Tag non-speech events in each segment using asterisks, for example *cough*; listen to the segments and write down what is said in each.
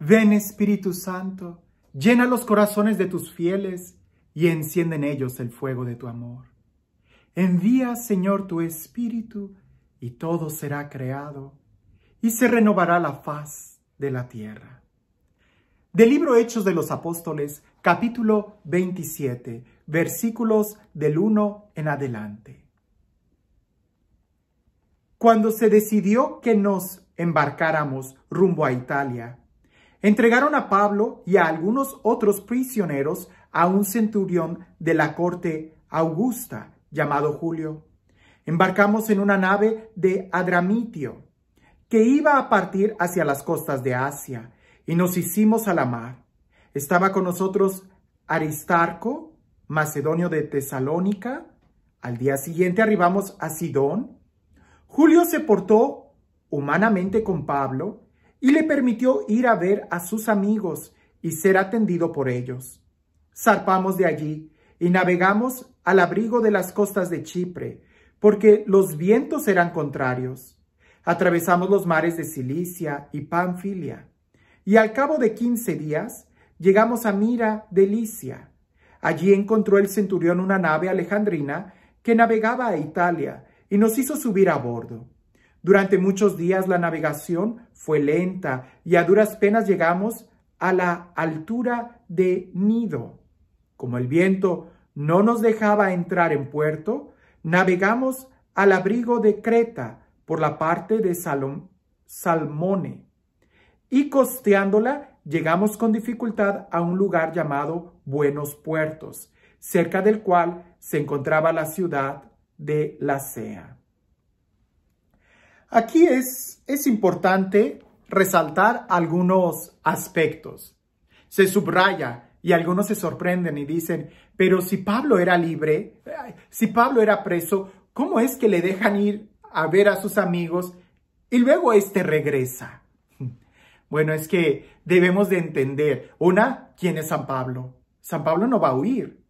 Ven Espíritu Santo, llena los corazones de tus fieles y enciende en ellos el fuego de tu amor. Envía, Señor, tu Espíritu, y todo será creado, y se renovará la faz de la tierra. Del libro Hechos de los Apóstoles, capítulo 27, versículos del 1 en adelante. Cuando se decidió que nos embarcáramos rumbo a Italia, Entregaron a Pablo y a algunos otros prisioneros a un centurión de la corte augusta llamado Julio. Embarcamos en una nave de Adramitio que iba a partir hacia las costas de Asia y nos hicimos a la mar. Estaba con nosotros Aristarco, macedonio de Tesalónica. Al día siguiente arribamos a Sidón. Julio se portó humanamente con Pablo y le permitió ir a ver a sus amigos y ser atendido por ellos. Zarpamos de allí y navegamos al abrigo de las costas de Chipre, porque los vientos eran contrarios. Atravesamos los mares de Cilicia y Panfilia, y al cabo de quince días llegamos a Mira de Licia. Allí encontró el centurión una nave alejandrina que navegaba a Italia y nos hizo subir a bordo. Durante muchos días la navegación fue lenta y a duras penas llegamos a la altura de Nido. Como el viento no nos dejaba entrar en puerto, navegamos al abrigo de Creta por la parte de Salom Salmone y costeándola llegamos con dificultad a un lugar llamado Buenos Puertos, cerca del cual se encontraba la ciudad de Lacea. Aquí es, es importante resaltar algunos aspectos. Se subraya y algunos se sorprenden y dicen, pero si Pablo era libre, si Pablo era preso, ¿cómo es que le dejan ir a ver a sus amigos y luego este regresa? *laughs* Bueno, es que debemos de entender, una, quién es San Pablo. San Pablo no va a huir.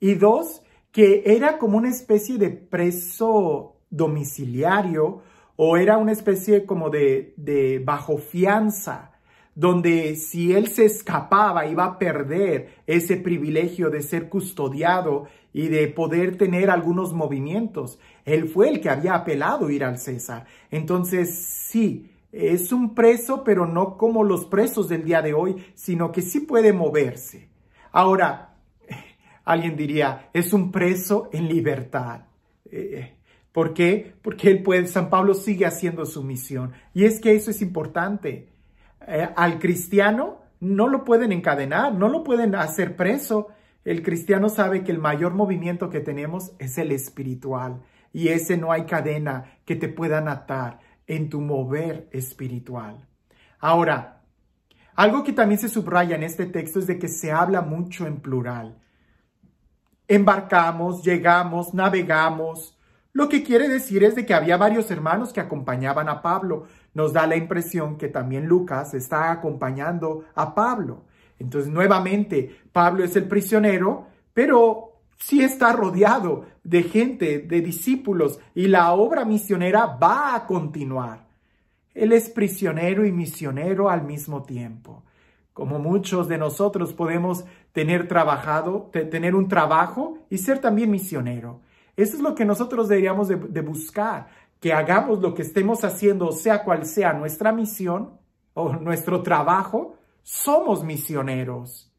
Y dos, que era como una especie de preso domiciliario o era una especie como de, bajo fianza, donde si él se escapaba iba a perder ese privilegio de ser custodiado y de poder tener algunos movimientos. Él fue el que había apelado ir al César. Entonces, sí, es un preso, pero no como los presos del día de hoy, sino que sí puede moverse. Ahora, *laughs* alguien diría, es un preso en libertad. Eh, ¿Por qué? Porque el San Pablo sigue haciendo su misión. Y es que eso es importante. Eh, al cristiano no lo pueden encadenar, no lo pueden hacer preso. El cristiano sabe que el mayor movimiento que tenemos es el espiritual. Y ese no hay cadena que te puedan atar en tu mover espiritual. Ahora, algo que también se subraya en este texto es de que se habla mucho en plural. Embarcamos, llegamos, navegamos, lo que quiere decir es de que había varios hermanos que acompañaban a Pablo. Nos da la impresión que también Lucas está acompañando a Pablo. Entonces, nuevamente, Pablo es el prisionero, pero sí está rodeado de gente, de discípulos, y la obra misionera va a continuar. Él es prisionero y misionero al mismo tiempo. Como muchos de nosotros podemos tener trabajado, tener un trabajo y ser también misionero. Eso es lo que nosotros deberíamos de, buscar, que hagamos lo que estemos haciendo, sea cual sea nuestra misión o nuestro trabajo, somos misioneros.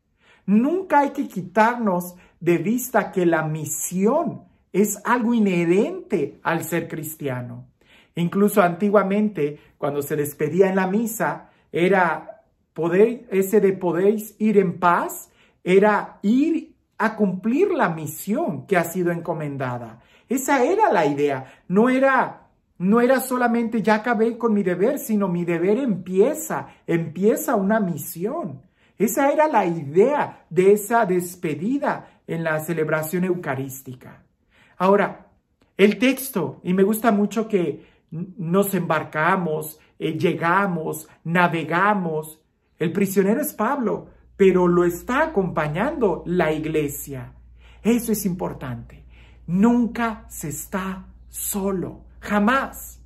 Nunca hay que quitarnos de vista que la misión es algo inherente al ser cristiano. Incluso antiguamente, cuando se despedía en la misa, era poder, ese de podéis ir en paz, era ir a cumplir la misión que ha sido encomendada. Esa era la idea, no era no era solamente ya acabé con mi deber, sino mi deber empieza, empieza una misión. Esa era la idea de esa despedida en la celebración eucarística. Ahora, el texto, y me gusta mucho que nos embarcamos, eh, llegamos, navegamos. El prisionero es Pablo, pero lo está acompañando la iglesia. Eso es importante. Nunca se está solo, jamás.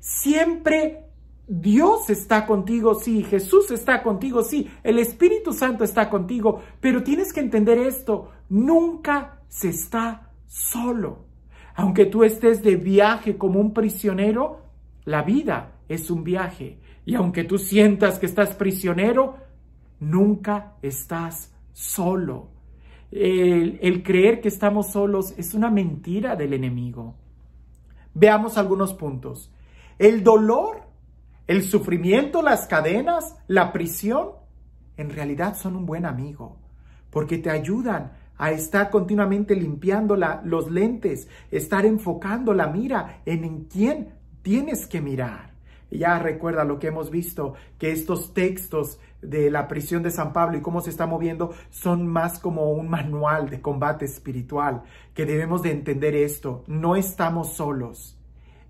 Siempre Dios está contigo, sí, Jesús está contigo, sí, el Espíritu Santo está contigo, pero tienes que entender esto, nunca se está solo. Aunque tú estés de viaje como un prisionero, la vida es un viaje. Y aunque tú sientas que estás prisionero, Nunca estás solo. El, creer que estamos solos es una mentira del enemigo. Veamos algunos puntos. El dolor, el sufrimiento, las cadenas, la prisión, en realidad son un buen amigo, porque te ayudan a estar continuamente limpiando los lentes, estar enfocando la mira en, en quién tienes que mirar. Ya recuerda lo que hemos visto, que estos textos de la prisión de San Pablo y cómo se está moviendo son más como un manual de combate espiritual, que debemos de entender esto, no estamos solos.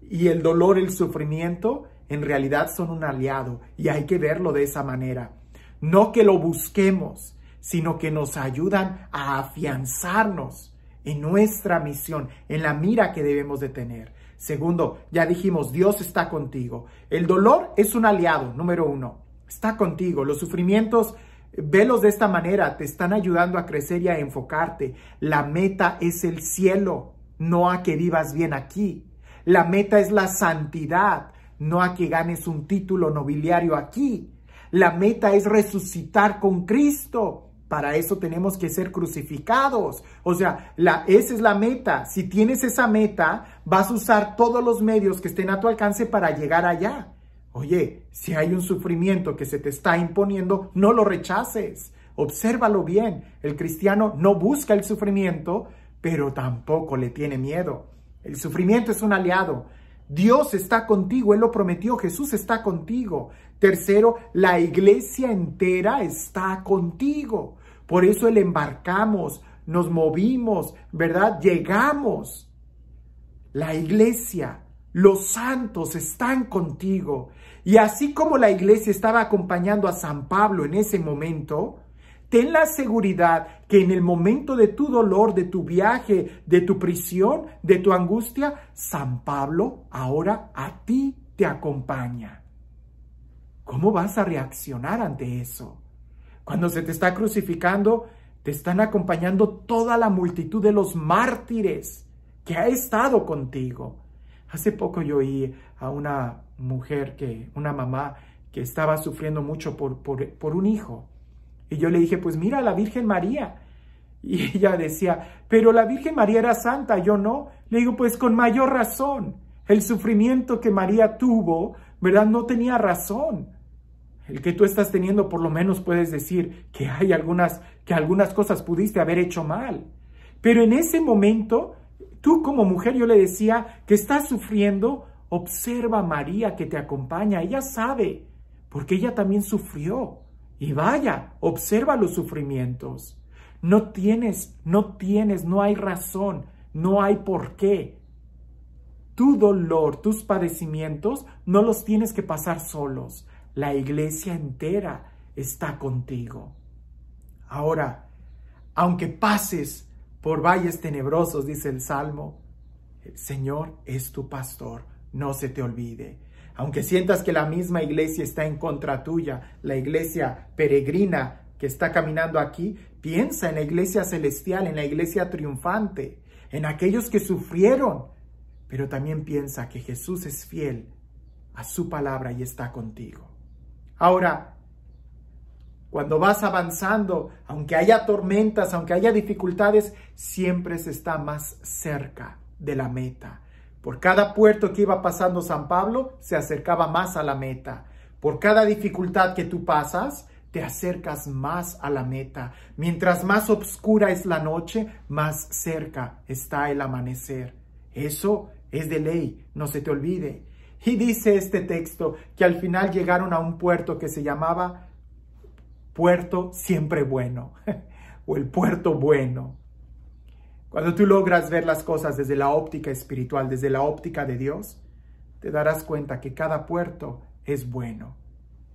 Y el dolor, el sufrimiento, en realidad son un aliado y hay que verlo de esa manera. No que lo busquemos, sino que nos ayudan a afianzarnos en nuestra misión, en la mira que debemos de tener. Segundo, ya dijimos, Dios está contigo. El dolor es un aliado, número uno, está contigo. Los sufrimientos, velos de esta manera, te están ayudando a crecer y a enfocarte. La meta es el cielo, no a que vivas bien aquí. La meta es la santidad, no a que ganes un título nobiliario aquí. La meta es resucitar con Cristo para eso tenemos que ser crucificados. O sea, la, esa es la meta. Si tienes esa meta, vas a usar todos los medios que estén a tu alcance para llegar allá. Oye, si hay un sufrimiento que se te está imponiendo, no lo rechaces. Obsérvalo bien. El cristiano no busca el sufrimiento, pero tampoco le tiene miedo. El sufrimiento es un aliado. Dios está contigo, Él lo prometió, Jesús está contigo. Tercero, la iglesia entera está contigo. Por eso el embarcamos, nos movimos, ¿verdad? Llegamos. La iglesia, los santos están contigo. Y así como la iglesia estaba acompañando a San Pablo en ese momento, Ten la seguridad que en el momento de tu dolor, de tu viaje, de tu prisión, de tu angustia, San Pablo ahora a ti te acompaña. ¿Cómo vas a reaccionar ante eso? Cuando se te está crucificando, te están acompañando toda la multitud de los mártires que ha estado contigo. Hace poco yo oí a una mujer que, una mamá que estaba sufriendo mucho por, por un hijo y yo le dije, pues mira, la Virgen María. Y *laughs* ella decía, pero la Virgen María era santa, yo no. Le digo, pues con mayor razón. El sufrimiento que María tuvo, ¿verdad? No tenía razón. El que tú estás teniendo, por lo menos puedes decir que hay algunas, que algunas cosas pudiste haber hecho mal. Pero en ese momento, tú como mujer, yo le decía que estás sufriendo, observa a María que te acompaña. Ella sabe, porque ella también sufrió. Y vaya, observa los sufrimientos. No tienes, no tienes, no hay razón, no hay por qué. Tu dolor, tus padecimientos, no los tienes que pasar solos. La iglesia entera está contigo. Ahora, aunque pases por valles tenebrosos, dice el Salmo, el Señor es tu pastor, no se te olvide. Aunque sientas que la misma iglesia está en contra tuya, la iglesia peregrina que está caminando aquí, piensa en la iglesia celestial, en la iglesia triunfante, en aquellos que sufrieron, pero también piensa que Jesús es fiel a su palabra y está contigo. Ahora, cuando vas avanzando, aunque haya tormentas, aunque haya dificultades, siempre se está más cerca de la meta por cada puerto que iba pasando San Pablo, se acercaba más a la meta. Por cada dificultad que tú pasas, te acercas más a la meta. Mientras más oscura es la noche, más cerca está el amanecer. Eso es de ley, no se te olvide. Y dice este texto que al final llegaron a un puerto que se llamaba Puerto Siempre Bueno *laughs* o el Puerto Bueno. Cuando tú logras ver las cosas desde la óptica espiritual, desde la óptica de Dios, te darás cuenta que cada puerto es bueno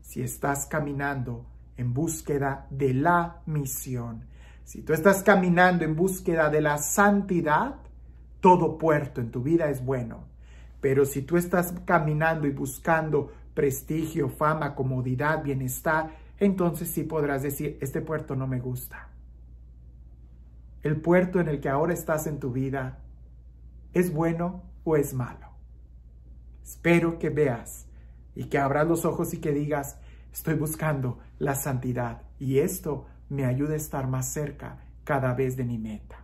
si estás caminando en búsqueda de la misión. Si tú estás caminando en búsqueda de la santidad, todo puerto en tu vida es bueno. Pero si tú estás caminando y buscando prestigio, fama, comodidad, bienestar, entonces sí podrás decir, este puerto no me gusta el puerto en el que ahora estás en tu vida, es bueno o es malo. Espero que veas y que abras los ojos y que digas, estoy buscando la santidad y esto me ayuda a estar más cerca cada vez de mi meta.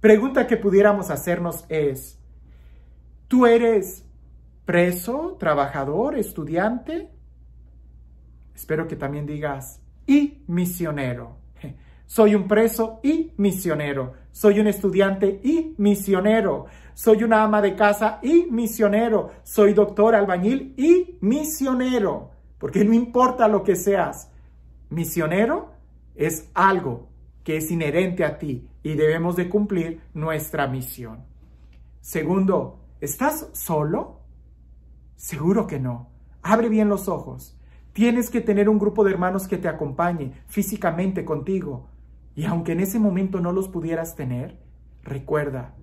Pregunta que pudiéramos hacernos es, ¿tú eres preso, trabajador, estudiante? Espero que también digas, y misionero. Soy un preso y misionero. Soy un estudiante y misionero. Soy una ama de casa y misionero. Soy doctor, albañil y misionero. Porque no importa lo que seas, misionero es algo que es inherente a ti y debemos de cumplir nuestra misión. Segundo, ¿estás solo? Seguro que no. Abre bien los ojos. Tienes que tener un grupo de hermanos que te acompañe físicamente contigo y aunque en ese momento no los pudieras tener, recuerda,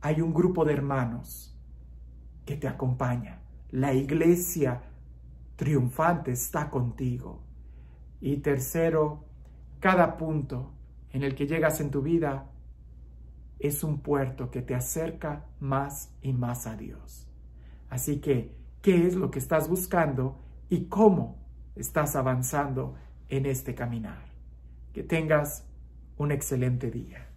hay un grupo de hermanos que te acompaña. La iglesia triunfante está contigo. Y tercero, cada punto en el que llegas en tu vida es un puerto que te acerca más y más a Dios. Así que, ¿qué es lo que estás buscando y cómo estás avanzando en este caminar? Que tengas un excelente día.